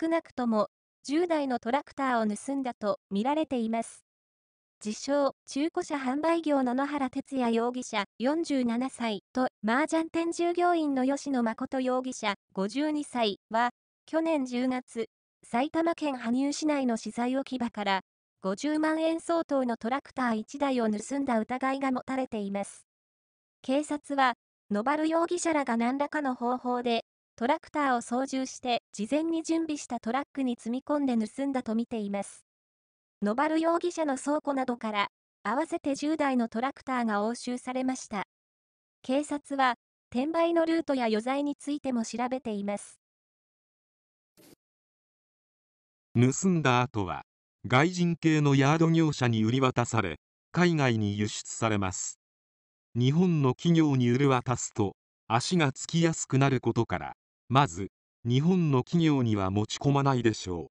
少なくとも10台のトラクターを盗んだと見られています。自称、中古車販売業の野原哲也容疑者47歳と、麻雀店従業員の吉野誠容疑者52歳は、去年10月、埼玉県羽生市内の資材置き場から、50万円相当のトラクター1台を盗んだ疑いが持たれています。警察は、野原容疑者らが何らかの方法でトラクターを操縦して事前に準備したトラックに積み込んで盗んだとみています。ノバル容疑者の倉庫などから合わせて10台のトラクターが押収されました。警察は転売のルートや余罪についても調べています。盗んだ後は外人系のヤード業者に売り渡され海外に輸出されます日本の企業に売り渡すと足がつきやすくなることからまず日本の企業には持ち込まないでしょ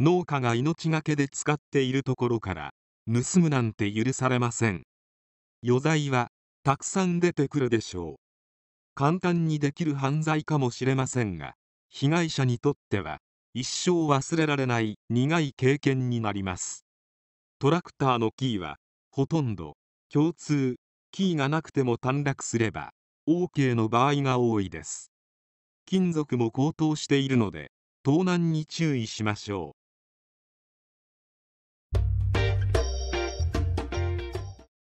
う農家が命がけで使っているところから盗むなんて許されません余罪はたくさん出てくるでしょう簡単にできる犯罪かもしれませんが被害者にとっては一生忘れられない苦い経験になりますトラクターのキーはほとんど共通キーがなくても短絡すれば OK の場合が多いです金属も高騰しているので盗難に注意しましょう